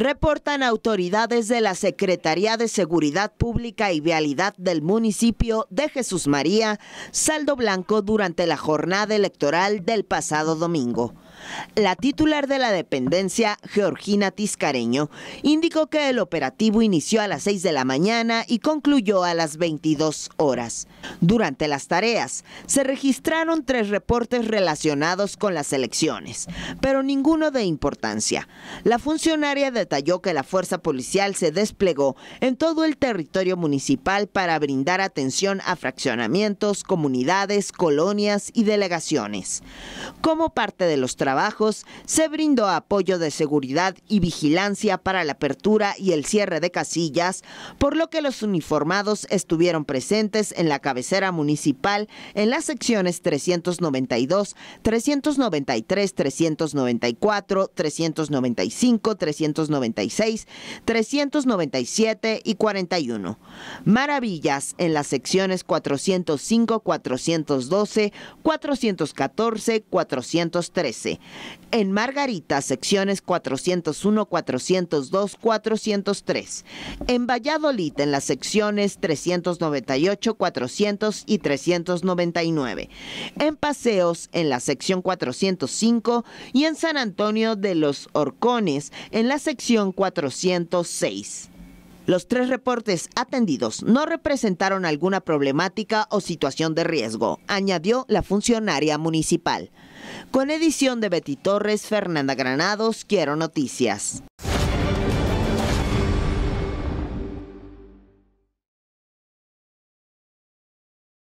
reportan autoridades de la Secretaría de Seguridad Pública y Vialidad del municipio de Jesús María, saldo blanco durante la jornada electoral del pasado domingo. La titular de la dependencia, Georgina Tiscareño, indicó que el operativo inició a las 6 de la mañana y concluyó a las 22 horas. Durante las tareas se registraron tres reportes relacionados con las elecciones, pero ninguno de importancia. La funcionaria detalló que la fuerza policial se desplegó en todo el territorio municipal para brindar atención a fraccionamientos, comunidades, colonias y delegaciones. Como parte de los se brindó apoyo de seguridad y vigilancia para la apertura y el cierre de casillas, por lo que los uniformados estuvieron presentes en la cabecera municipal en las secciones 392, 393, 394, 395, 396, 397 y 41. Maravillas en las secciones 405, 412, 414, 413, en Margarita, secciones 401, 402, 403. En Valladolid, en las secciones 398, 400 y 399. En Paseos, en la sección 405. Y en San Antonio de los Orcones, en la sección 406. Los tres reportes atendidos no representaron alguna problemática o situación de riesgo, añadió la funcionaria municipal. Con edición de Betty Torres, Fernanda Granados, Quiero Noticias.